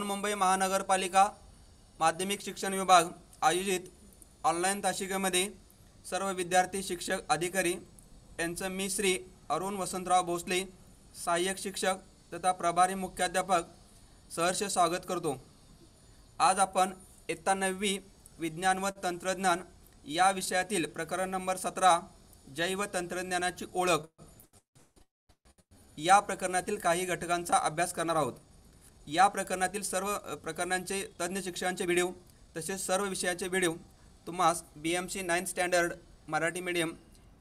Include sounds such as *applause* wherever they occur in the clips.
मुंबई महानगरपालिका माध्यमिक शिक्षण विभाग आयोजित ऑनलाईन तासिकेमध्ये सर्व विद्यार्थी शिक्षक अधिकारी यांचं मी श्री अरुण वसंतराव भोसले सहाय्यक शिक्षक तथा प्रभारी मुख्याध्यापक सहर्ष स्वागत करतो आज आपण इयत्ता नववी विज्ञान व तंत्रज्ञान या विषयातील प्रकरण नंबर सतरा जैव तंत्रज्ञानाची ओळख या प्रकरणातील काही घटकांचा अभ्यास करणार आहोत या प्रकरणातील सर्व प्रकरणांचे तज्ज्ञ शिक्षकांचे व्हिडिओ तसेच सर्व विषयाचे व्हिडिओ तुम्हास B M C nine standard Marathi medium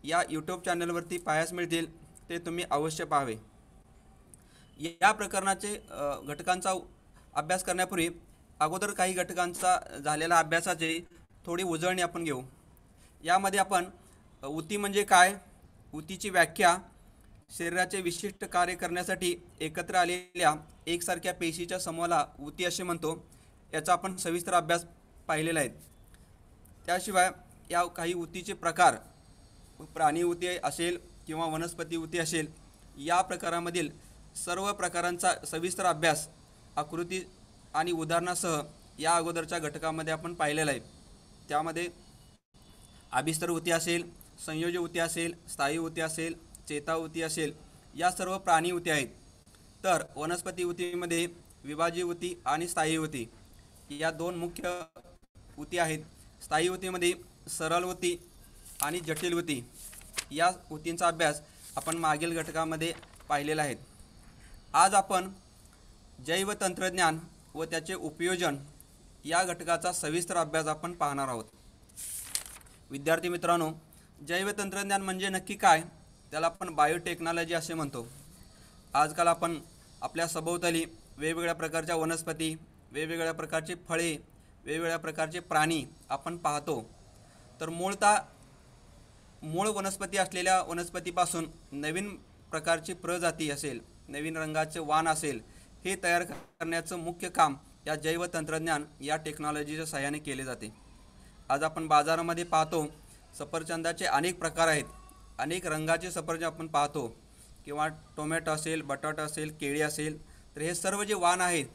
या यूट्यूब चॅनलवरती पाहायस मिळतील ते तुम्ही अवश्य पाहावे या प्रकरणाचे घटकांचा अभ्यास करण्यापूर्वी अगोदर काही घटकांचा झालेला अभ्यासाचे थोडी उजळणी आपण घेऊ यामध्ये आपण उती म्हणजे काय उतीची व्याख्या शरीराचे विशिष्ट कार्य करण्यासाठी एकत्र आलेल्या एकसारख्या पेशीच्या समूहाला ऊती असे म्हणतो याचा आपण सविस्तर अभ्यास पाहिलेला आहे त्याशिवाय या काही ऊतीचे प्रकार प्राणी ऊती असेल किंवा वनस्पती ऊती असेल या प्रकारामधील सर्व प्रकारांचा सविस्तर अभ्यास आकृती आणि उदाहरणासह या अगोदरच्या घटकामध्ये आपण पाहिलेला आहे त्यामध्ये आभिस्तर ऊती असेल संयोजी ऊती असेल स्थायी ऊती असेल उती असेल या सर्व प्राणी उती आहेत तर वनस्पती उतीमध्ये विभाजी उती आणि स्थायी उती या दोन मुख्य उती आहेत स्थायी उतीमध्ये सरळ उती आणि जटिल उती या उतींचा अभ्यास आपण मागील घटकामध्ये पाहिलेला आहे आज आपण जैव तंत्रज्ञान व त्याचे उपयोजन या घटकाचा सविस्तर अभ्यास आपण पाहणार आहोत विद्यार्थी मित्रांनो जैवतंत्रज्ञान म्हणजे नक्की काय त्याला आपण बायोटेक्नॉलॉजी असे म्हणतो आजकाल आपण आपल्या सभोवताली वेगवेगळ्या प्रकारच्या वनस्पती वेगवेगळ्या प्रकारची फळे वेगवेगळ्या प्रकारचे प्राणी आपण पाहतो तर मूळतः मूळ वनस्पती असलेल्या वनस्पतीपासून नवीन प्रकारची प्रजाती असेल नवीन रंगाचे वाण असेल हे तयार करण्याचं मुख्य काम या जैवतंत्रज्ञान या टेक्नॉलॉजीच्या सहाय्याने केले जाते आज आपण बाजारामध्ये पाहतो सफरचंदाचे अनेक प्रकार आहेत अनेक रंगाचे सफरचंद आपण पाहतो किंवा टोमॅटो असेल बटाटा असेल केळी असेल तर हे सर्व जे वाण आहेत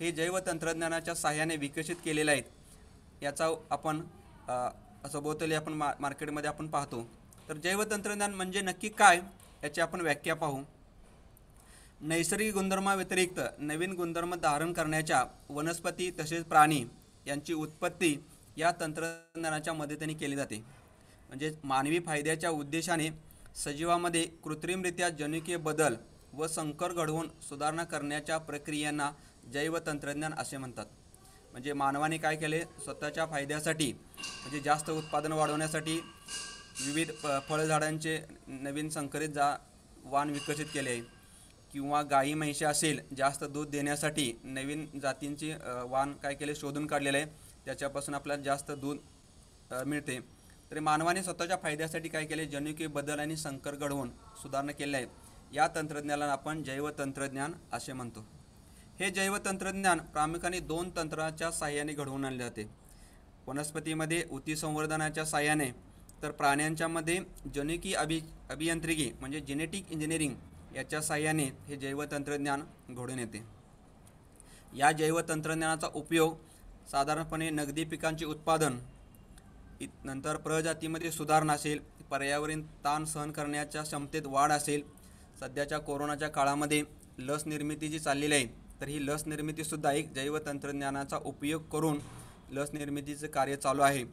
हे जैवतंत्रज्ञानाच्या सहाय्याने विकसित केलेले आहेत याचा आपण असं आपण मा मार्केटमध्ये आपण पाहतो तर जैवतंत्रज्ञान म्हणजे नक्की काय याची आपण व्याख्या पाहू नैसर्गिक गुणधर्माव्यतिरिक्त नवीन गुणधर्म धारण करण्याच्या वनस्पती तसेच प्राणी यांची उत्पत्ती या तंत्रज्ञानाच्या मदतीने केली जाते म्हणजे मानवी फायद्याच्या उद्देशाने सजीवामध्ये कृत्रिमरित्या जनुकीय बदल व संकर घडवून सुधारणा करण्याच्या प्रक्रियांना जैवतंत्रज्ञान असे म्हणतात म्हणजे मानवाने काय केले स्वतःच्या फायद्यासाठी म्हणजे जास्त उत्पादन वाढवण्यासाठी विविध प फळझाडांचे नवीन संकरित जा वाण विकसित केले आहे किंवा गाई म्हैशी असेल जास्त दूध देण्यासाठी नवीन जातींची वाण काय केले शोधून काढलेले आहे त्याच्यापासून आपल्याला जास्त दूध मिळते तर मानवाने स्वतःच्या फायद्यासाठी काय केले जनुकीय बदल आणि संकर घडवून सुधारणा केल्या आहेत या तंत्रज्ञानाला आपण जैवतंत्रज्ञान असे म्हणतो हे जैवतंत्रज्ञान प्रामुख्याने दोन तंत्राच्या साह्याने घडवून आणले जाते वनस्पतीमध्ये उतिसंवर्धनाच्या संवर्धनाच्या साह्याने तर प्राण्यांच्यामध्ये जनुकीय अभि अभियांत्रिकी म्हणजे जेनेटिक इंजिनिअरिंग याच्या साह्याने हे जैवतंत्रज्ञान घडून येते या जैवतंत्रज्ञानाचा उपयोग साधारणपणे नगदी पिकांचे उत्पादन नंतर प्रजातीमध्ये सुधारणा असेल पर्यावरण ताण सहन करण्याच्या क्षमतेत वाढ असेल सध्याच्या कोरोनाच्या काळामध्ये लस निर्मिती जी चाललेली आहे तर ही लस निर्मितीसुद्धा एक जैवतंत्रज्ञानाचा उपयोग करून लस निर्मितीचं कार्य चालू आहे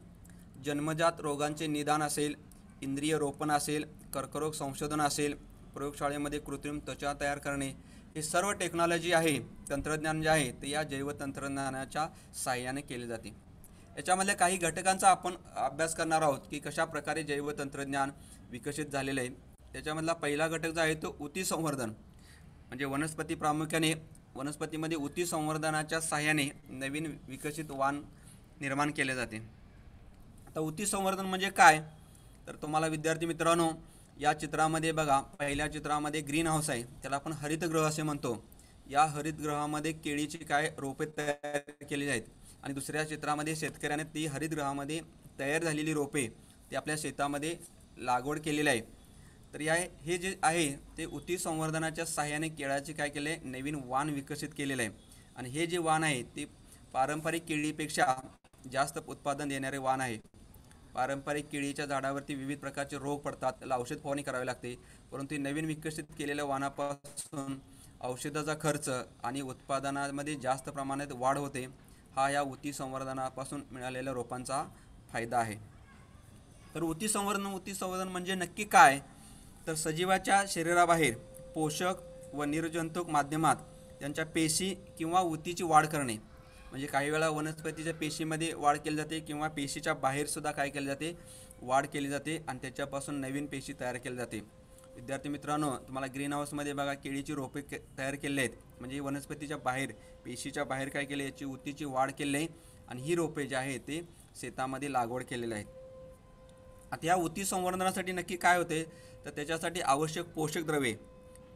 जन्मजात रोगांचे निदान असेल इंद्रिय रोपण असेल कर्करोग संशोधन असेल प्रयोगशाळेमध्ये कृत्रिम त्वचा तयार करणे हे सर्व टेक्नॉलॉजी आहे तंत्रज्ञान जे आहे ते या जैवतंत्रज्ञानाच्या साहाय्याने केले जाते याच्यामधल्या काही घटकांचा आपण अभ्यास करणार आहोत की कशा प्रकारे जैवतंत्रज्ञान विकसित झालेलं आहे त्याच्यामधला पहिला घटक जो आहे तो उती संवर्धन म्हणजे वनस्पती प्रामुख्याने वनस्पतीमध्ये उती संवर्धनाच्या सहाय्याने नवीन विकसित वाण निर्माण केले जाते आता उती संवर्धन म्हणजे काय तर तुम्हाला विद्यार्थी मित्रांनो या चित्रामध्ये बघा पहिल्या चित्रामध्ये ग्रीन हाऊस आहे त्याला आपण हरितगृह असे म्हणतो या हरितगृहामध्ये केळीची काय रोपे तयार केली आहेत आणि दुसऱ्या क्षेत्रामध्ये शेतकऱ्याने ती हरितगृहामध्ये तयार झालेली रोपे ते आपल्या शेतामध्ये लागवड केलेली आहे तर या हे जे आहे ते उती संवर्धनाच्या सहाय्याने केळाचे काय केले नवीन वाण विकसित केलेलं आहे आणि हे जे वाण आहे ते पारंपरिक केळीपेक्षा जास्त उत्पादन देणारे वाण आहे पारंपरिक केळीच्या झाडावरती विविध प्रकारचे रोग पडतात त्याला औषध फवारणी करावी लागते परंतु नवीन विकसित केलेल्या वाणापासून औषधाचा खर्च आणि उत्पादनामध्ये जास्त प्रमाणात वाढ होते हा या उती संवर्धनापासून मिळालेल्या रोपांचा फायदा आहे तर उती संवर्धन उती संवर्धन म्हणजे नक्की काय तर सजीवाच्या शरीराबाहेर पोषक व निर्जंतुक माध्यमात त्यांच्या पेशी किंवा ऊतीची वाढ करणे म्हणजे काही वेळा वनस्पतीच्या पेशीमध्ये वाढ केली जाते किंवा पेशीच्या बाहेरसुद्धा काय केले जाते वाढ केली जाते आणि त्याच्यापासून नवीन पेशी तयार केली जाते विद्यार्थी मित्रांनो तुम्हाला ग्रीन हाऊसमध्ये बघा केळीची रोपे के तयार केले आहेत म्हणजे वनस्पतीच्या बाहेर पेशीच्या बाहेर काय केले याची उतीची वाढ केली आहे आणि ही रोपे जे आहे ते शेतामध्ये लागवड केलेले आहेत आता या उती संवर्धनासाठी नक्की काय होते तर त्याच्यासाठी आवश्यक पोषक द्रव्ये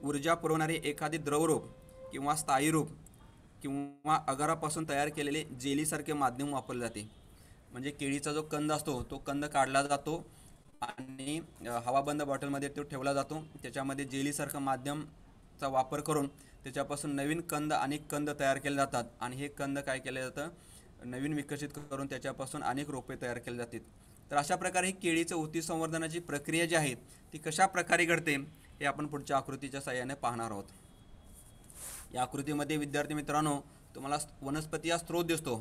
ऊर्जा पुरवणारे एखादी द्रवरूप किंवा स्थायी रूप किंवा अगरापासून तयार केलेले जेलीसारखे माध्यम वापरले जाते म्हणजे केळीचा जो कंद असतो तो कंद काढला जातो आणि हवाबंद बॉटलमध्ये तो ठेवला जातो त्याच्यामध्ये जेलीसारखं माध्यमचा वापर करून त्याच्यापासून नवीन कंद अनेक कंद तयार केले जातात आणि हे कंद काय केलं जातं नवीन विकसित करून त्याच्यापासून अनेक रोपे तयार केले जातात तर अशा प्रकारे ही केळीचं उती संवर्धनाची प्रक्रिया जी आहे ती कशा प्रकारे घडते हे आपण पुढच्या आकृतीच्या साह्याने पाहणार आहोत या आकृतीमध्ये विद्यार्थी मित्रांनो तुम्हाला वनस्पती हा स्रोत दिसतो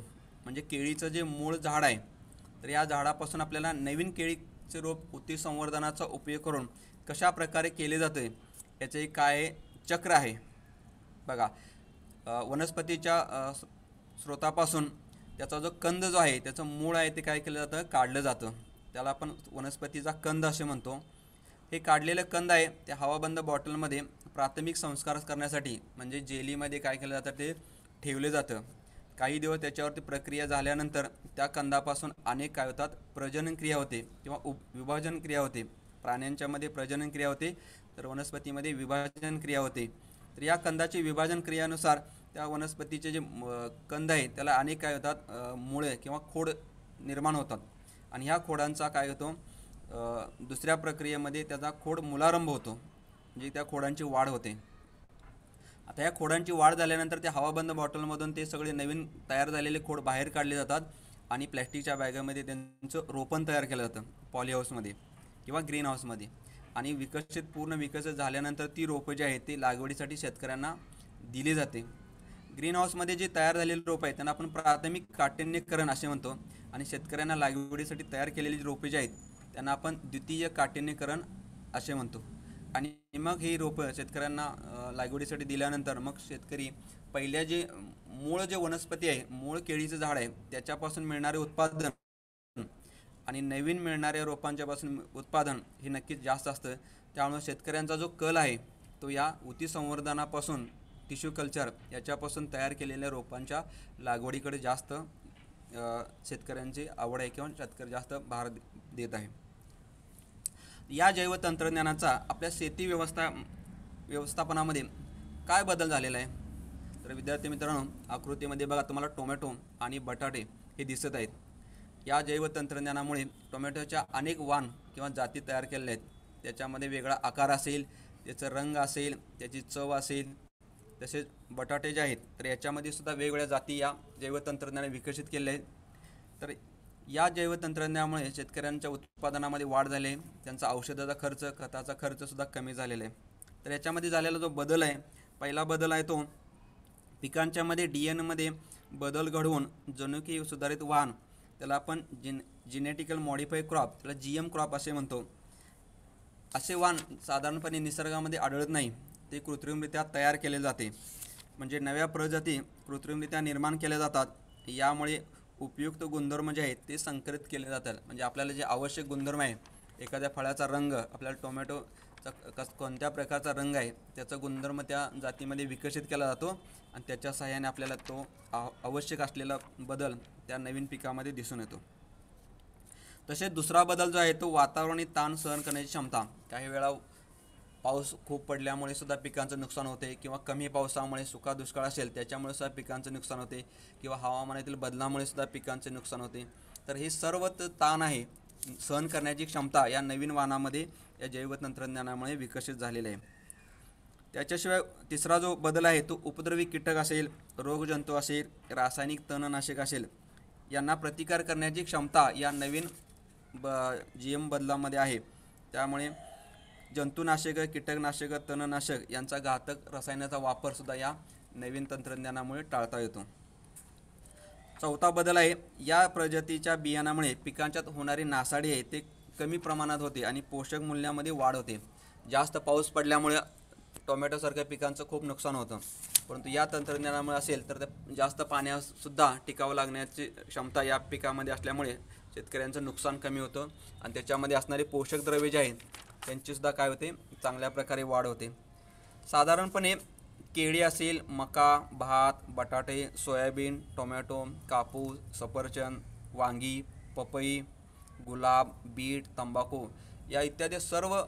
म्हणजे केळीचं जे मूळ झाड आहे तर या झाडापासून आपल्याला नवीन केळी रोप उती संवर्धनाचा उपयोग करून कशा प्रकारे केले जाते याचे काय चक्र आहे बघा वनस्पतीच्या स्रोतापासून त्याचा जो कंद जो आहे त्याचं मूळ आहे ते काय केलं जातं काढलं जातं त्याला आपण वनस्पतीचा कंद असे म्हणतो हे काढलेलं कंद आहे ते हवाबंद बॉटलमध्ये प्राथमिक संस्कार करण्यासाठी म्हणजे जेलीमध्ये काय केलं जातं ते ठेवले जातं काही दिवस त्याच्यावरती प्रक्रिया झाल्यानंतर त्या कंदापासून अनेक काय होतात प्रजनन क्रिया होते किंवा उप विभाजन क्रिया होते प्राण्यांच्यामध्ये प्रजनन क्रिया होते तर वनस्पतीमध्ये विभाजन क्रिया होते तर या कंदाची विभाजन क्रियानुसार त्या वनस्पतीचे जे कंद आहे त्याला अनेक काय होतात मुळे किंवा खोड निर्माण होतात आणि ह्या खोडांचा काय होतो दुसऱ्या प्रक्रियेमध्ये त्याचा खोड मुलारंभ होतो म्हणजे त्या खोडांची वाढ होते आता या खोडांची वाढ झाल्यानंतर त्या हवाबंद बॉटलमधून ते सगळे नवीन तयार झालेले खोड बाहेर काढले जातात आणि प्लॅस्टिकच्या बॅगामध्ये त्यांचं रोपण तयार केलं जातं पॉलीहाऊसमध्ये किंवा ग्रीन हाऊसमध्ये आणि विकसित पूर्ण विकसित झाल्यानंतर ती रोपं जी आहेत ती लागवडीसाठी शेतकऱ्यांना दिली जाते ग्रीन हाऊसमध्ये जे तयार झालेले रोपं आहेत त्यांना आपण प्राथमिक काठिण्यकरण असे म्हणतो आणि शेतकऱ्यांना लागवडीसाठी तयार केलेली जी रोपे जी आहेत त्यांना आपण द्वितीय काठिण्यकरण असे म्हणतो आणि मग ही रोपं शेतकऱ्यांना लागवडीसाठी दिल्यानंतर मग शेतकरी पहिल्या जे मूळ जे वनस्पती आहे मूळ केळीचं झाड आहे त्याच्यापासून मिळणारे उत्पादन आणि नवीन मिळणाऱ्या रोपांच्यापासून उत्पादन हे नक्कीच जास्त असतं त्यामुळे शेतकऱ्यांचा जो कल आहे तो या उती संवर्धनापासून टिश्यू कल्चर याच्यापासून तयार केलेल्या रोपांच्या लागवडीकडे जास्त शेतकऱ्यांची आवड आहे किंवा शेतकरी जास्त भार देत आहे या जैवतंत्रज्ञानाचा आपल्या शेती व्यवस्था व्यवस्थापनामध्ये काय बदल झालेला आहे तर विद्यार्थी मित्रांनो आकृतीमध्ये बघा तुम्हाला टोमॅटो आणि बटाटे हे दिसत आहेत या जैवतंत्रज्ञानामुळे टोमॅटोच्या अनेक वाण किंवा जाती तयार केलेल्या आहेत त्याच्यामध्ये वेगळा आकार असेल त्याचा रंग असेल त्याची चव असेल तसेच बटाटे जे आहेत तर याच्यामध्ये सुद्धा वेगवेगळ्या जाती या जैवतंत्रज्ञाने विकसित केल्या आहेत तर या जैवतंत्रज्ञानामुळे शेतकऱ्यांच्या उत्पादनामध्ये वाढ झाली त्यांचा औषधाचा खर्च खताचा खर्चसुद्धा कमी झालेला आहे तर याच्यामध्ये झालेला जो बदल आहे पहिला बदल आहे तो पिकांच्यामध्ये डी एनमध्ये बदल घडवून जनुकीय सुधारित वाहन त्याला आपण जिन जिनेटिकल मॉडिफाय क्रॉप त्याला जी एम क्रॉप असे म्हणतो असे वाण साधारणपणे निसर्गामध्ये आढळत नाही ते कृत्रिमरित्या तयार केले जाते म्हणजे नव्या प्रजाती कृत्रिमरित्या निर्माण केल्या जातात यामुळे उपयुक्त गुणधर्म जे आहेत ते संकलित केले जातात म्हणजे आपल्याला जे आवश्यक गुणधर्म आहे एखाद्या फळाचा रंग आपल्याला टोमॅटोचा कस कोणत्या प्रकारचा रंग आहे त्याचा गुणधर्म त्या जातीमध्ये विकसित केला जातो आणि त्याच्या सहाय्याने आपल्याला तो आवश्यक असलेला बदल त्या नवीन पिकामध्ये दिसून येतो तसेच दुसरा बदल जो आहे तो वातावरणी ताण सहन करण्याची क्षमता काही वेळा पाऊस खूप पडल्यामुळे सुद्धा पिकांचं नुकसान होते किंवा कमी पावसामुळे सुका दुष्काळ असेल त्याच्यामुळे सुद्धा पिकांचं नुकसान होते किंवा हवामानातील बदलामुळे सुद्धा पिकांचे नुकसान होते तर हे सर्वच ताण आहे सहन करण्याची क्षमता या नवीन वाहनामध्ये या जैव तंत्रज्ञानामुळे विकसित झालेली आहे त्याच्याशिवाय तिसरा जो बदल आहे तो उपद्रवी कीटक असेल रोगजंतू असेल रासायनिक तणनाशक असेल यांना प्रतिकार करण्याची क्षमता या नवीन ब जी एम बदलामध्ये आहे त्यामुळे जंतुनाशक कीटकनाशक तणनाशक यांचा घातक रसायनाचा वापरसुद्धा या नवीन तंत्रज्ञानामुळे टाळता येतो चौथा बदल आहे या प्रजातीच्या बियाणामुळे पिकांच्यात होणारी नासाडी आहे ते कमी प्रमाणात होते आणि पोषक मूल्यामध्ये वाढ होते जास्त पाऊस पडल्यामुळे टोमॅटोसारख्या पिकांचं खूप नुकसान होतं परंतु या तंत्रज्ञानामुळे असेल तर त्या जास्त पाण्यासुद्धा टिकावं लागण्याची क्षमता या पिकामध्ये असल्यामुळे शेतकऱ्यांचं नुकसान कमी होतं आणि त्याच्यामध्ये असणारे पोषक द्रव्ये जे आहेत त्यांचीसुद्धा काय होते चांगल्या प्रकारे वाढ होते साधारणपणे केळी असेल मका भात बटाटे सोयाबीन टोमॅटो कापूस सफरचंद वांगी पपई गुलाब बीट तंबाखू या इत्यादी सर्व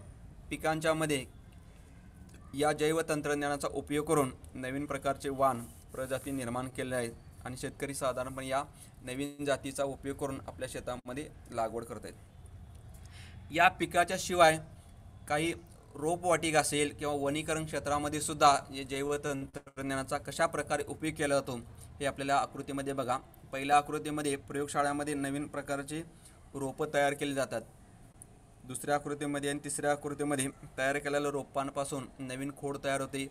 पिकांच्यामध्ये या जैवतंत्रज्ञानाचा उपयोग करून नवीन प्रकारचे वाण प्रजाती निर्माण केले आहेत आणि शेतकरी साधारणपणे या नवीन जातीचा उपयोग करून आपल्या शेतामध्ये लागवड करत आहेत या पिकाच्या शिवाय काही रोपवाटिका असेल किंवा वनीकरण क्षेत्रामध्ये सुद्धा जे जैवतंत्रज्ञानाचा कशा प्रकारे उपयोग केला जातो हे आपल्याला आकृतीमध्ये बघा पहिल्या आकृतीमध्ये प्रयोगशाळामध्ये नवीन प्रकारचे रोपं तयार केली जातात दुसऱ्या आकृतीमध्ये आणि तिसऱ्या आकृतीमध्ये तयार केलेल्या रोपांपासून नवीन खोड तयार होते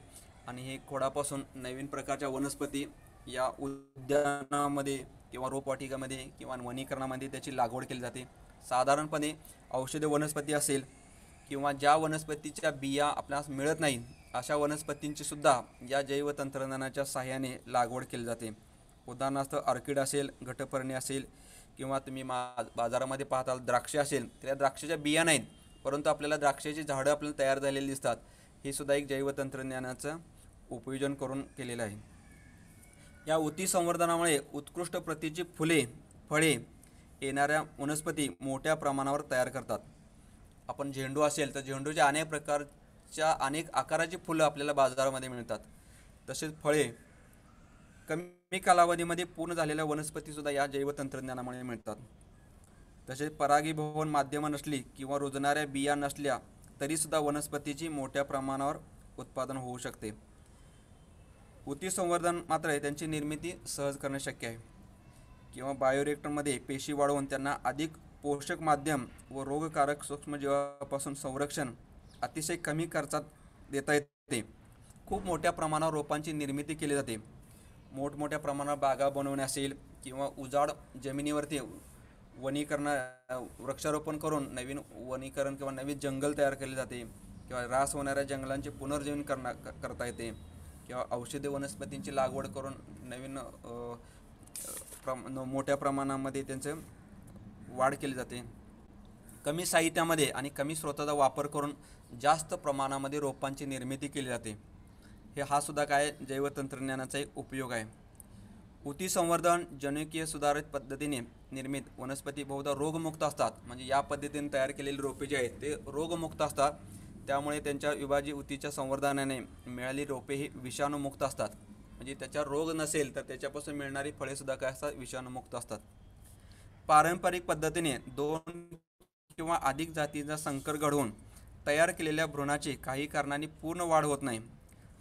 आणि हे खोडापासून नवीन प्रकारच्या वनस्पती या उद्यानामध्ये किंवा रोपवाटिकामध्ये किंवा वनीकरणामध्ये त्याची लागवड केली जाते साधारणपणे औषधी वनस्पती असेल किंवा ज्या वनस्पतीच्या बिया आपल्यास मिळत नाही अशा वनस्पतींची सुद्धा या जैवतंत्रज्ञानाच्या सहाय्याने लागवड केली जाते उदाहरणार्थ ऑर्किड असेल घटपर्णी असेल किंवा तुम्ही मा बाजारामध्ये पाहताल द्राक्षे असेल त्या द्राक्षाच्या बिया नाहीत परंतु आपल्याला द्राक्षाची झाडं आपल्याला तयार झालेली दिसतात हे सुद्धा एक जैवतंत्रज्ञानाचं उपयोजन करून केलेलं आहे या उती संवर्धनामुळे उत्कृष्ट प्रतीची फुले फळे येणाऱ्या वनस्पती मोठ्या प्रमाणावर तयार करतात आपण झेंडू असेल तर झेंडूच्या अनेक प्रकारच्या अनेक आकाराची फुलं आपल्याला बाजारामध्ये मिळतात तसेच फळे कमी कालावधीमध्ये पूर्ण झालेल्या वनस्पतीसुद्धा या जैवतंत्रज्ञानामुळे मिळतात तसेच परागीभवन माध्यमं नसली किंवा रुजणाऱ्या बिया नसल्या तरीसुद्धा वनस्पतीची मोठ्या प्रमाणावर उत्पादन होऊ शकते उती संवर्धन मात्र त्यांची निर्मिती सहज करणे शक्य आहे किंवा बायोरेक्टरमध्ये पेशी वाढवून त्यांना अधिक पोषक माध्यम व रोगकारक सूक्ष्मजीवापासून संरक्षण अतिशय कमी खर्चात देता येते खूप मोठ्या प्रमाणावर रोपांची निर्मिती केली जाते मोठमोठ्या प्रमाणावर बागा बनवणे असेल किंवा उजाड जमिनीवरती वनीकरण वृक्षारोपण करून नवीन वनीकरण किंवा नवीन जंगल तयार केले जाते किंवा रास होणाऱ्या जंगलांचे पुनर्जीवन करणा करता येते किंवा औषधी वनस्पतींची लागवड करून नवीन प्रम मोठ्या प्रमाणामध्ये त्यांचं वाढ केली जाते कमी साहित्यामध्ये आणि कमी स्रोताचा वापर करून जास्त प्रमाणामध्ये रोपांची निर्मिती केली जाते हे हा सुद्धा काय जैवतंत्रज्ञानाचा एक उपयोग आहे ऊती संवर्धन जनुकीय सुधारित पद्धतीने निर्मित वनस्पती बहुधा रोगमुक्त असतात म्हणजे या पद्धतीने तयार केलेली रोपे जी आहेत ते रोगमुक्त असतात त्यामुळे त्यांच्या विभाजी उतीच्या संवर्धनाने मिळाली रोपे ही विषाणूमुक्त असतात म्हणजे त्याच्या रोग नसेल तर त्याच्यापासून मिळणारी फळेसुद्धा काय असतात विषाणूमुक्त असतात पारंपरिक पद्धतीने दोन किंवा अधिक जातीचा संकर घडवून तयार केलेल्या भ्रूणाची काही कारणांनी पूर्ण वाढ होत नाही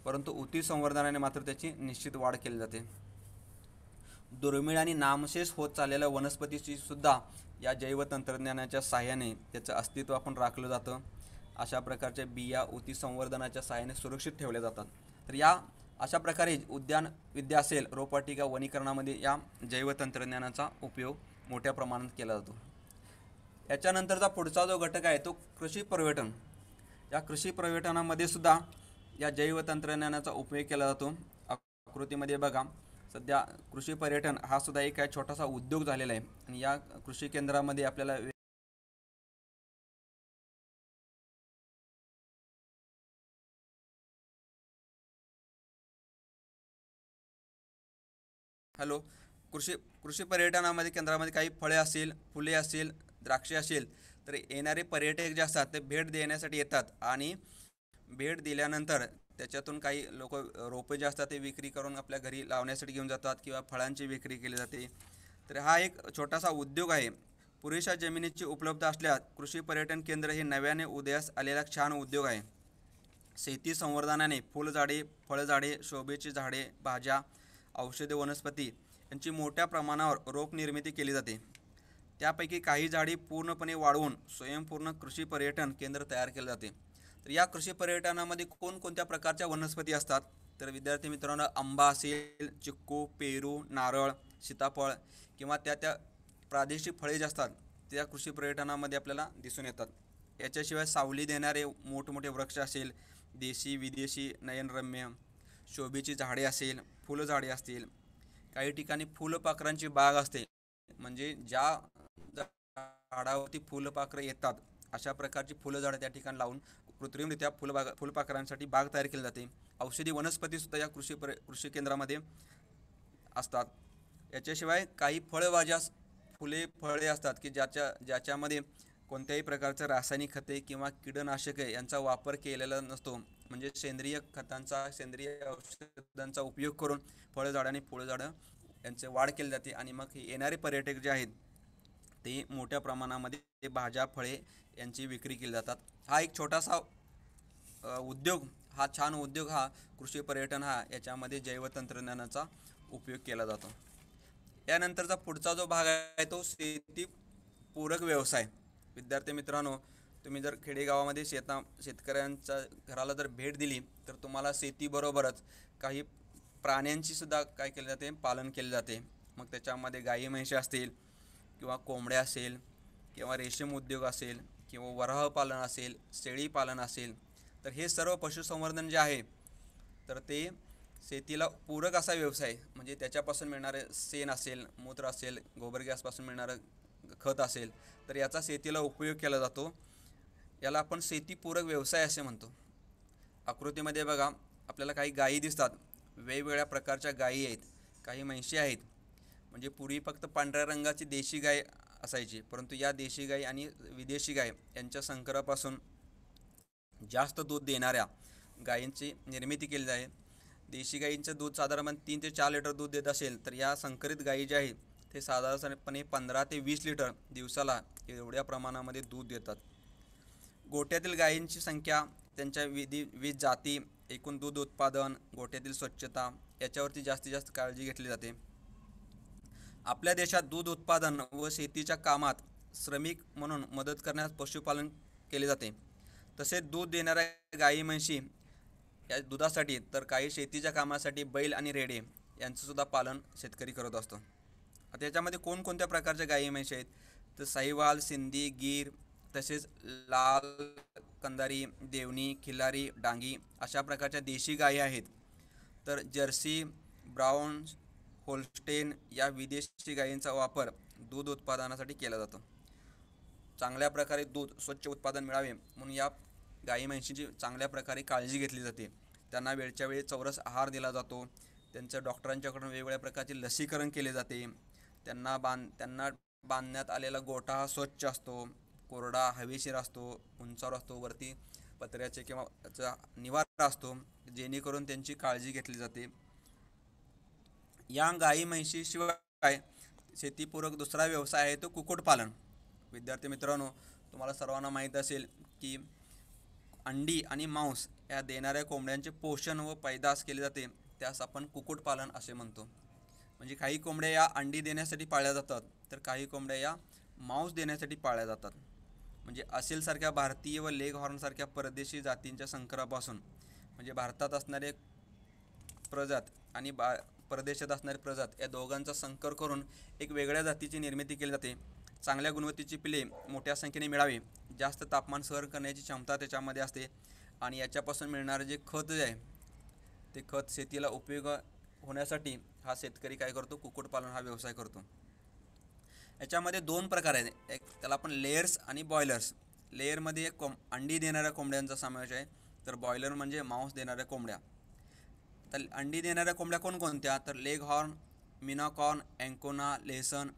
परंतु उती संवर्धनाने मात्र त्याची निश्चित वाढ केली जाते दुर्मिळ आणि नामशेष होत चाललेल्या वनस्पतीची सुद्धा या जैवतंत्रज्ञानाच्या सहाय्याने त्याचं अस्तित्व आपण राखलं जातं अशा प्रकारच्या बिया उती संवर्धनाच्या सहाय्याने सुरक्षित ठेवल्या जातात तर या अशा प्रकारे उद्यान विद्या असेल रोपवाटिका वनीकरणामध्ये या जैवतंत्रज्ञानाचा उपयोग मोठ्या प्रमाणात केला जातो याच्यानंतरचा पुढचा जो घटक आहे तो कृषी पर्यटन या कृषी पर्यटनामध्ये सुद्धा या जैव तंत्रज्ञानाचा उपयोग केला जातो आकृतीमध्ये बघा सध्या कृषी पर्यटन हा सुद्धा एक आहे छोटासा उद्योग झालेला आहे आणि या कृषी केंद्रामध्ये आपल्याला हॅलो कृषी कृषी पर्यटनामध्ये केंद्रामध्ये काही फळे असतील फुले असतील द्राक्षे असेल तर येणारे पर्यटक जे असतात ते भेट देण्यासाठी येतात आणि भेट दिल्यानंतर त्याच्यातून काही लोक रोपे जे असतात ते विक्री करून आपल्या घरी लावण्यासाठी घेऊन जातात किंवा फळांची विक्री केली जाते तर हा एक छोटासा उद्योग आहे पुरेशा जमिनीची उपलब्ध असल्यास कृषी पर्यटन केंद्र हे नव्याने उदयास आलेला छान उद्योग आहे शेती संवर्धनाने फुलझाडे फळझाडे शोभेची झाडे भाज्या औषधी वनस्पती त्यांची मोठ्या प्रमाणावर रोपनिर्मिती केली जाते त्यापैकी काही झाडी पूर्णपणे वाढवून स्वयंपूर्ण कृषी पर्यटन केंद्र तयार केले जाते तर या कृषी पर्यटनामध्ये कोणकोणत्या प्रकारच्या वनस्पती असतात तर विद्यार्थी मित्रांनो आंबा असेल चिक्कू पेरू नारळ सीताफळ किंवा त्या त्या प्रादेशिक फळे जे असतात त्या कृषी पर्यटनामध्ये आपल्याला दिसून येतात याच्याशिवाय सावली देणारे मोठमोठे वृक्ष असेल देशी विदेशी नयनरम्य शोभेची झाडे असेल फुलझाडे असतील काही ठिकाणी फुलपाखरांची बाग असते म्हणजे ज्या झाडावरती फुलपाखरं येतात अशा प्रकारची फुलझाडं त्या ठिकाणी लावून कृत्रिमरित्या फुलबाग फुलपाखरांसाठी बाग तयार केली जाते औषधी वनस्पतीसुद्धा या कृषी पर कृषी केंद्रामध्ये असतात याच्याशिवाय काही फळभाज्या फुले फळे असतात की ज्याच्या ज्याच्यामध्ये कोणत्याही प्रकारचं रासायनिक खते किंवा कीटनाशके यांचा वापर केलेला नसतो म्हणजे सेंद्रिय खतांचा सेंद्रिय औषधांचा उपयोग करून फळझाडं आणि फुळझाडं यांचे वाढ केली जाते आणि मग हे येणारे पर्यटक जे आहेत ते मोठ्या प्रमाणामध्ये भाज्या फळे यांची विक्री केली जातात हा एक छोटासा उद्योग हा छान उद्योग हा कृषी पर्यटन हा याच्यामध्ये जैवतंत्रज्ञानाचा उपयोग केला जातो यानंतरचा पुढचा जो भाग आहे तो शेतीपूरक व्यवसाय विद्यार्थी मित्रांनो तुम्ही जर खेडेगावामध्ये शेता शेतकऱ्यांच्या घराला जर भेट दिली तर तुम्हाला शेतीबरोबरच काही प्राण्यांची सुद्धा काय केले जाते पालन केले जाते मग त्याच्यामध्ये गाई म्हैशी असतील किंवा कोंबड्या असेल किंवा रेशीम उद्योग असेल किंवा पालन असेल शेळीपालन असेल तर हे सर्व पशुसंवर्धन जे आहे तर ते शेतीला पूरक असा व्यवसाय म्हणजे त्याच्यापासून मिळणारे सेन असेल मूत्र असेल गोबर गॅसपासून मिळणारं खत असेल तर याचा शेतीला उपयोग केला जातो याला आपण शेतीपूरक व्यवसाय असे म्हणतो आकृतीमध्ये बघा आपल्याला काही गायी दिसतात वेगवेगळ्या प्रकारच्या गायी आहेत काही म्हैशी आहेत म्हणजे पूर्वी फक्त पांढऱ्या रंगाची देशी गाय असायची परंतु या देशी गाय आणि विदेशी गाय यांच्या संकरापासून जास्त दूध देणाऱ्या गायींची निर्मिती केली आहे देशी गायींचं दूध साधारण तीन ते चार लिटर दूध देत असेल तर या संकरित गायी ज्या आहेत ते साधारणपणे पंधरा ते वीस लिटर दिवसाला एवढ्या प्रमाणामध्ये दूध देतात गोट्यातील गायींची संख्या त्यांच्या विधी विविध जाती एकूण दूध उत्पादन गोट्यातील स्वच्छता याच्यावरती जास्तीत जास्त काळजी घेतली जाते आपल्या देशात दूध उत्पादन व शेतीच्या कामात श्रमिक म्हणून मदत करण्यास पशुपालन केले जाते तसेच दूध देणाऱ्या गायी म्हशी या दुधासाठी तर काही शेतीच्या कामासाठी बैल आणि रेडे यांचंसुद्धा पालन शेतकरी करत असतो आता याच्यामध्ये कोणकोणत्या प्रकारच्या गायी म्हशी आहेत तर साहिवाल सिंधी गीर तसेच लाल कंदारी देवणी खिल्लारी डांगी अशा प्रकारच्या देशी गायी आहेत तर जर्सी ब्राऊन होलस्टेन या विदेशी गायींचा वापर दूध उत्पादनासाठी केला जातो चांगल्या प्रकारे दूध स्वच्छ उत्पादन मिळावे म्हणून या गायी म्हैशींची चांगल्या प्रकारे काळजी घेतली जाते त्यांना वेळच्या वेळी चौरस आहार दिला जातो त्यांचं डॉक्टरांच्याकडून वेगवेगळ्या प्रकारचे लसीकरण केले जाते त्यांना बांध त्यांना बांधण्यात आलेला गोठा हा स्वच्छ असतो कोरडा हवेशीर असतो उंचावर असतो वरती पत्र्याचे किंवा त्याचा निवारा असतो जेणेकरून त्यांची काळजी घेतली जाते या गाई म्हैशी शिवाय शेतीपूरक दुसरा व्यवसाय आहे तो कुक्कुटपालन विद्यार्थी मित्रांनो तुम्हाला सर्वांना माहीत असेल की अंडी आणि मांस या देणाऱ्या कोंबड्यांचे पोषण व पैदास केले जाते त्यास आपण कुक्कुटपालन असे म्हणतो म्हणजे काही कोंबड्या या अंडी देण्यासाठी पाळल्या जातात तर काही कोंबड्या या मांस देण्यासाठी पाळल्या जातात म्हणजे असेलसारख्या भारतीय व लेग हॉर्नसारख्या परदेशी जातींच्या संकरापासून म्हणजे भारतात असणारे प्रजात आणि बा परदेशात असणारे प्रजात या दोघांचा संकर करून एक वेगळ्या जातीची निर्मिती केली जाते चांगल्या गुणवत्तेची पिले मोठ्या संख्येने मिळावी जास्त तापमान सहन करण्याची क्षमता त्याच्यामध्ये असते आणि याच्यापासून मिळणारं जे खत जे आहे ते खत शेतीला उपयोग होण्यासाठी हा शेतकरी काय करतो कुक्कुटपालन हा व्यवसाय करतो याच्यामध्ये दोन प्रकार आहेत एक त्याला आपण लेयर्स आणि बॉयलर्स लेयरमध्ये एक कोंब अंडी देणाऱ्या कोंबड्यांचा समावेश आहे तर बॉयलर म्हणजे मांस देणाऱ्या कोंबड्या तर अंडी देणाऱ्या कोंबड्या कोणकोणत्या तर लेग हॉर्न मिनाकॉर्न अँकोना लेसन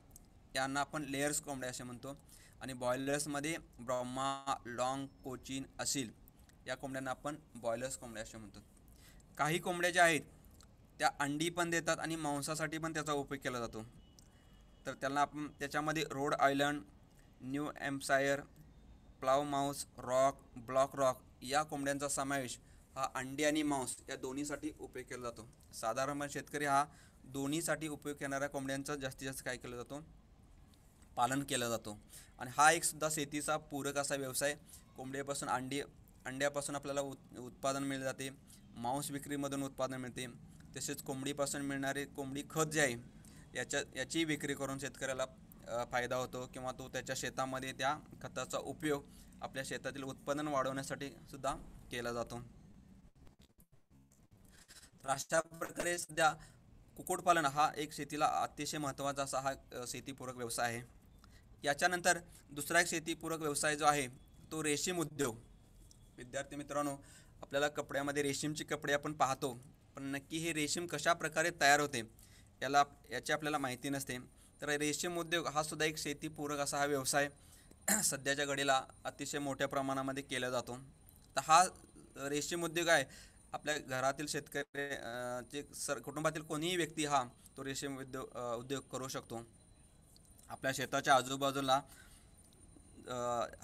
यांना आपण लेयर्स कोंबड्या असे म्हणतो आणि बॉयलर्समध्ये ब्रह्मा लॉंग कोचिन असिल या कोंबड्यांना आपण बॉयलर्स कोंबड्या असे म्हणतो काही कोंबड्या ज्या आहेत त्या अंडी पण देतात आणि मांसासाठी पण त्याचा उपयोग केला जातो तर त्यांना आपण त्याच्यामध्ये रोड आयलंड न्यू एम्पसायर प्लाव मांस रॉक ब्लॉक रॉक या कोंबड्यांचा समावेश हा अंडी आणि मांस या दोन्हीसाठी उपयोग केला जातो साधारणपणे शेतकरी हा दोन्हीसाठी उपयोग करणाऱ्या कोंबड्यांचा जास्तीत जास्त काय केला जातो पालन केला जातो आणि हा एक सुद्धा शेतीचा पूरक असा व्यवसाय कोंबड्यापासून अंडी अंड्यापासून आपल्याला उत् उत्पादन मिळले जाते मांस विक्रीमधून उत्पादन मिळते तसेच कोंबडीपासून मिळणारे कोंबडी खत जे आहे याच्या याची विक्री करून शेतकऱ्याला फायदा होतो किंवा तो त्याच्या शेतामध्ये त्या खताचा उपयोग आपल्या शेतातील उत्पादन वाढवण्यासाठी सुद्धा केला जातो तर अशा प्रकारे सध्या कुक्कुटपालन हा एक शेतीला अतिशय महत्त्वाचा असा हा शेतीपूरक व्यवसाय आहे याच्यानंतर दुसरा एक शेतीपूरक व्यवसाय जो आहे तो रेशीम उद्योग विद्यार्थी मित्रांनो आपल्याला कपड्यामध्ये रेशीमचे कपडे आपण पाहतो पण नक्की हे रेशीम कशा प्रकारे तयार होते याला याची आपल्याला माहिती नसते तर रेशीम उद्योग हा सुद्धा एक शेतीपूरक असा हा व्यवसाय *clears throat* सध्याच्या घडीला अतिशय मोठ्या प्रमाणामध्ये केला जातो तर हा रेशीम उद्योग आहे आपल्या घरातील शेतकरी जे सर कुटुंबातील कोणीही व्यक्ती हा तो रेशीम उद्योग उद्योग करू शकतो आपल्या शेताच्या आजूबाजूला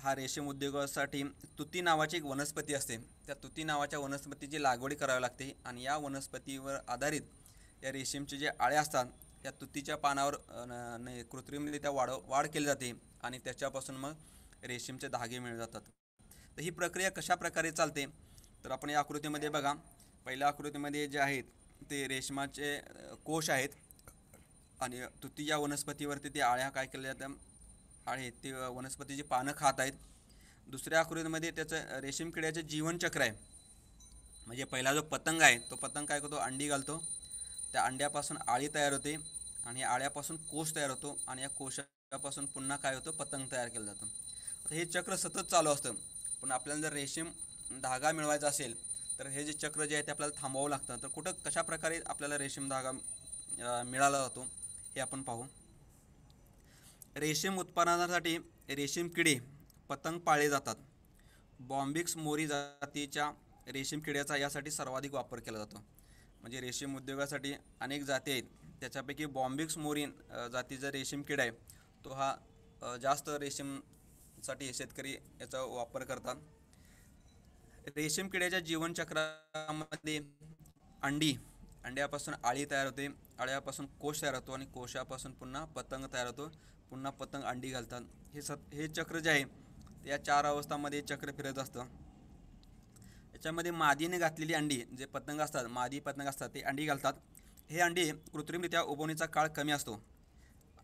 हा रेशीम उद्योगासाठी तुती नावाची एक वनस्पती असते त्या तुती नावाच्या वनस्पतीची लागवड करावी लागते आणि या वनस्पतीवर आधारित या रेशीमचे जे आळे असतात त्या तुतीच्या पानावर नाही कृत्रिमरित्या वाढ वाढ केली जाते आणि त्याच्यापासून मग रेशीमचे धागे मिळत जातात तर ही प्रक्रिया कशा प्रकारे चालते तर आपण या आकृतीमध्ये बघा पहिल्या आकृतीमध्ये जे आहेत ते रेशमाचे कोश आहेत आणि तुती या वनस्पतीवरती ते आळ्या काय केल्या जातात आळे ते वनस्पतीची पानं खात आहेत दुसऱ्या आकृतीमध्ये त्याचं रेशीम किड्याचे जीवनचक्र आहे म्हणजे पहिला जो पतंग आहे तो पतंग काय करतो अंडी घालतो त्या अंड्यापासून आळी तयार होते आणि या आळ्यापासून कोश तयार होतो आणि या कोशापासून पुन्हा काय होतं पतंग तयार केलं जातं हे चक्र सतत चालू असतं पण आपल्याला जर रेशीम धागा मिळवायचा असेल तर हे जे चक्र जे आहे ते आपल्याला थांबवावं लागतं तर कुठं कशाप्रकारे आपल्याला रेशीम धागा मिळाला जातो हे आपण पाहू रेशीम उत्पादनासाठी रेशीम किडे पतंग पाळले जातात बॉम्बिक्स मोरी जातीच्या रेशीम किड्याचा यासाठी सर्वाधिक वापर केला जातो म्हणजे रेशीम उद्योगासाठी अनेक जाती आहेत त्याच्यापैकी बॉम्बिक्स मोरीन जातीचा रेशीम किडा आहे तो हा जास्त रेशीमसाठी शेतकरी याचा वापर करतात रेशीम किड्याच्या जीवनचक्रामध्ये अंडी अंड्यापासून आळी तयार होते आळ्यापासून कोश तयार होतो आणि कोशापासून पुन्हा पतंग तयार होतो पुन्हा पतंग अंडी घालतात हे सत हे चक्र जे आहे या चार अवस्थांमध्ये चक्र फिरत असतं त्याच्यामध्ये मादीने घातलेली अंडी जे पतंग असतात मादी पतंग असतात ते अंडी घालतात हे अंडी कृत्रिमरित्या उबवणीचा काळ कमी असतो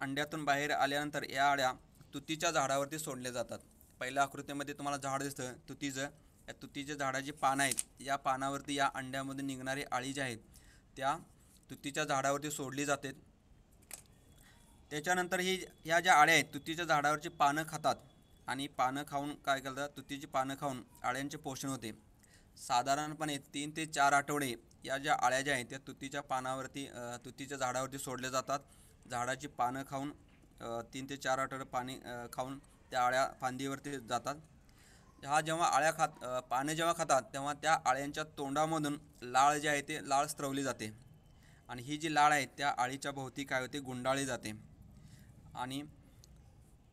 अंड्यातून बाहेर आल्यानंतर या अळ्या तुतीच्या झाडावरती सोडल्या जातात पहिल्या आकृतीमध्ये तुम्हाला झाड दिसतं तुतीचं या तुतीच्या झाडाची पानं आहेत या पानावरती या अंड्यामध्ये निघणारी आळी जी आहेत त्या तुतीच्या झाडावरती सोडली जाते त्याच्यानंतर ही ह्या ज्या आळ्या आहेत तुतीच्या झाडावरची पानं खातात आणि पानं खाऊन काय करतात तुतीची पानं खाऊन आळ्यांचे पोषण होते साधारणपणे तीन ते चार आठवडे या ज्या आळ्या ज्या आहेत त्या तुतीच्या पानावरती तुतीच्या झाडावरती सोडल्या जातात झाडाची पानं खाऊन तीन ते चार आठवडे पाणी खाऊन त्या आळ्या फांदीवरती जातात हा जेव्हा आळ्या खात पाने जेव्हा खातात तेव्हा त्या आळ्यांच्या तोंडामधून लाळ जे आहे ते लाळ स्त्रवली जाते आणि ही जी लाळ आहे त्या आळीच्या भोवती काय होते गुंडाळी जाते आणि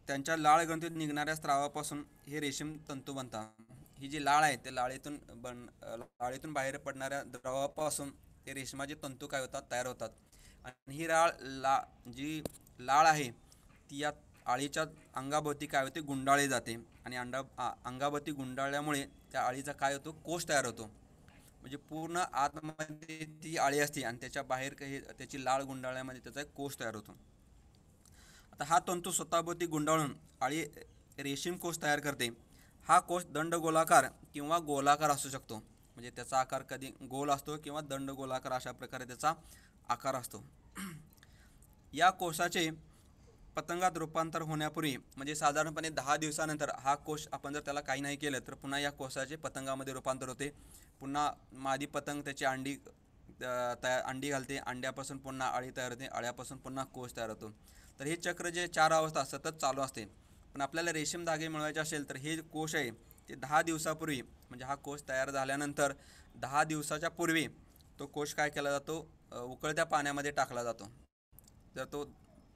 त्यांच्या लाळ ग्रंथीत निघणाऱ्या स्त्रावापासून हे रेशीम तंतू बनतात ही जी लाळ आहे त्या लाळेतून बन लाळेतून बाहेर पडणाऱ्या द्रवापासून ते रेशमाचे तंतू काय होतात तयार होतात आणि ही राळ ला जी लाळ आहे ती या आळीच्या अंगाभोवती काय होते गुंडाळली जाते आणि अंडा अंगाभोवती गुंडाळल्यामुळे त्या आळीचा काय होतो कोश तयार होतो म्हणजे पूर्ण आतमध्ये ती आळी असते आणि त्याच्या बाहेर काही त्याची लाळ गुंडाळल्यामध्ये त्याचा एक कोश तयार होतो आता हा तंतू स्वतःभोवती गुंडाळून आळी रेशीम कोश तयार करते हा कोश दंडगोलाकार किंवा गोलाकार असू शकतो म्हणजे त्याचा आकार कधी गोल असतो किंवा दंडगोलाकार अशा प्रकारे त्याचा आकार असतो *clears throat* या कोषाचे पतंगात रूपांतर होण्यापूर्वी म्हणजे साधारणपणे दहा दिवसानंतर हा कोश आपण जर त्याला काही नाही केलं तर पुन्हा या कोशाचे पतंगामध्ये रूपांतर होते पुन्हा मादी पतंग त्याची अंडी तयार अंडी घालते अंड्यापासून पुन्हा अळी तयार होते अळ्यापासून पुन्हा कोश तयार होतो तर हे चक्र जे चार अवस्था सतत चालू असते पण आपल्याला रेशीम धागे मिळवायचे असेल तर हे कोश आहे ते दहा दिवसापूर्वी म्हणजे हा कोश तयार झाल्यानंतर दहा दिवसाच्या पूर्वी तो कोश काय केला जातो उकळत्या पाण्यामध्ये टाकला जातो जर तो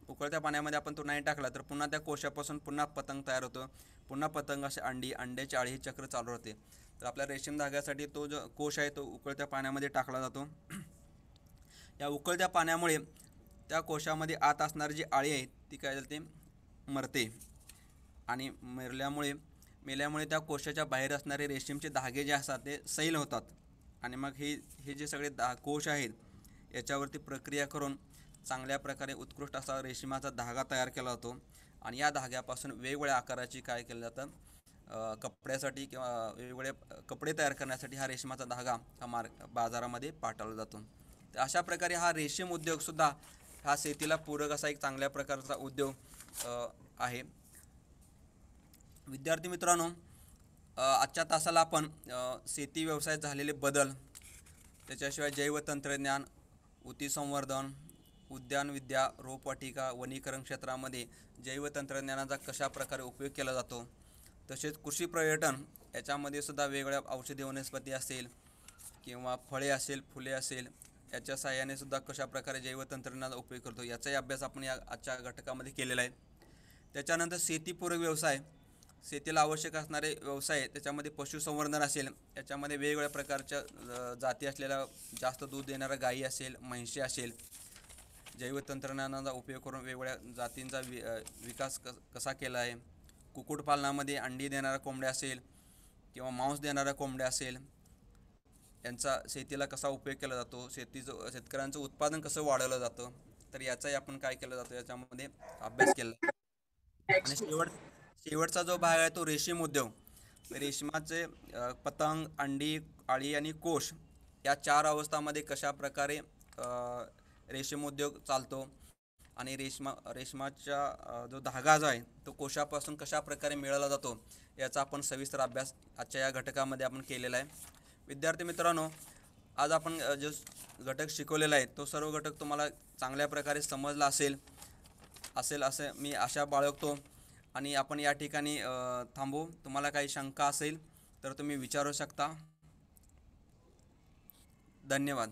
उकळत्या पाण्यामध्ये आपण तो नाही टाकला तर पुन्हा त्या कोशापासून पुन्हा पतंग तयार होतो पुन्हा पतंग असे अंडी अंड्याची आळी हे चक्र चालू राहते तर आपल्या रेशीम धाग्यासाठी तो जो कोश आहे तो उकळत्या पाण्यामध्ये टाकला जातो या उकळत्या पाण्यामुळे त्या कोशामध्ये आत असणारी जी आळी आहे ती काय झाली ते मरते आणि मेरल्यामुळे मेल्यामुळे त्या कोशाच्या बाहेर असणारे रेशीमचे धागे जे असतात ते सैल होतात आणि मग हे हे जे सगळे दा कोश आहेत याच्यावरती प्रक्रिया करून चांगल्या प्रकारे उत्कृष्ट असा रेशीमाचा धागा तयार केला जातो आणि या धाग्यापासून वेगवेगळ्या आकाराची काय केलं जातं कपड्यासाठी किंवा वेगवेगळे कपडे तयार करण्यासाठी हा रेशीमाचा धागा हा मार बाजारामध्ये पाठवला जातो तर अशा प्रकारे हा रेशीम उद्योगसुद्धा हा शेतीला पूरक असा एक चांगल्या प्रकारचा उद्योग आहे विद्यार्थी मित्रांनो आजच्या तासाला आपण शेती व्यवसायात झालेले बदल त्याच्याशिवाय जैवतंत्रज्ञान संवर्धन उद्यानविद्या रोपवाटिका वनीकरण क्षेत्रामध्ये जैवतंत्रज्ञानाचा कशा प्रकारे उपयोग केला जातो तसेच कृषी पर्यटन याच्यामध्ये सुद्धा वेगवेगळ्या औषधी वनस्पती असेल किंवा फळे असेल फुले असेल याच्या साहाय्याने सुद्धा कशाप्रकारे जैवतंत्रज्ञानाचा उपयोग करतो याचाही अभ्यास आपण या आजच्या घटकामध्ये केलेला आहे त्याच्यानंतर शेतीपूरक व्यवसाय शेतीला आवश्यक असणारे व्यवसाय त्याच्यामध्ये पशुसंवर्धन असेल त्याच्यामध्ये वेगवेगळ्या प्रकारच्या जाती असलेल्या जास्त दूध देणारा गायी असेल म्हैशी असेल जैवतंत्रज्ञानाचा उपयोग करून वेगवेगळ्या जातींचा वि विकास क कसा केला आहे कुक्कुटपालनामध्ये अंडी देणारा कोंबड्या असेल किंवा मांस देणारा कोंबड्या असेल यांचा शेतीला कसा उपयोग केला जातो शेतीचं शेतकऱ्यांचं उत्पादन कसं वाढवलं जातं तर याचाही आपण काय केलं जातं याच्यामध्ये अभ्यास केला आणि शेवट शेवटचा जो भाग आहे तो रेशीम उद्योग रेशमाचे पतंग अंडी आळी आणि कोश या चार अवस्थामध्ये कशा प्रकारे रेशीम उद्योग चालतो आणि रेशमा रेशमाचा जो धागा जो आहे तो कोशापासून कशा प्रकारे मिळवला जातो याचा आपण सविस्तर अभ्यास आजच्या या घटकामध्ये आपण केलेला आहे विद्यार्थी मित्रांनो आज आपण जो घटक शिकवलेला आहे तो सर्व घटक तुम्हाला चांगल्या प्रकारे समजला असेल असेल असे मी आशा बाळगतो आणि आपण या ठिकाणी थांबू तुम्हाला काही शंका असेल तर तुम्ही विचारू शकता धन्यवाद